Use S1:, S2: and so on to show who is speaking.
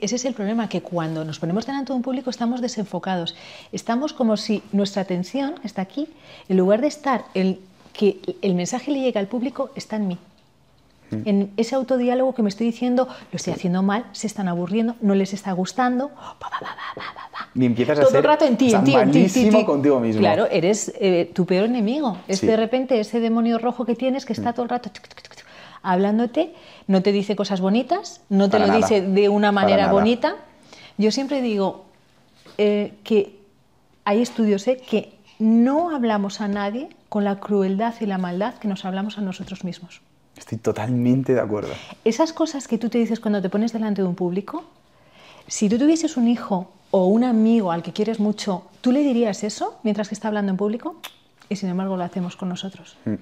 S1: Ese es el problema, que cuando nos ponemos delante de un público estamos desenfocados. Estamos como si nuestra atención está aquí, en lugar de estar en que el mensaje le llegue al público, está en mí. Mm. En ese autodiálogo que me estoy diciendo, lo estoy haciendo mal, se están aburriendo, no les está gustando.
S2: Bah, empiezas a ser el rato contigo mismo. Claro,
S1: eres eh, tu peor enemigo. Es de repente ese demonio rojo que tienes que está mm. todo el rato hablándote, no te dice cosas bonitas, no te lo dice de una manera bonita. Yo siempre digo eh, que hay estudios ¿eh? que no hablamos a nadie con la crueldad y la maldad que nos hablamos a nosotros mismos.
S3: Estoy totalmente de acuerdo.
S1: Esas cosas que tú te dices cuando te pones delante de un público, si tú tuvieses un hijo o un amigo al que quieres mucho, ¿tú le dirías eso mientras que está hablando en público? Y sin embargo lo hacemos con nosotros.
S2: Mm.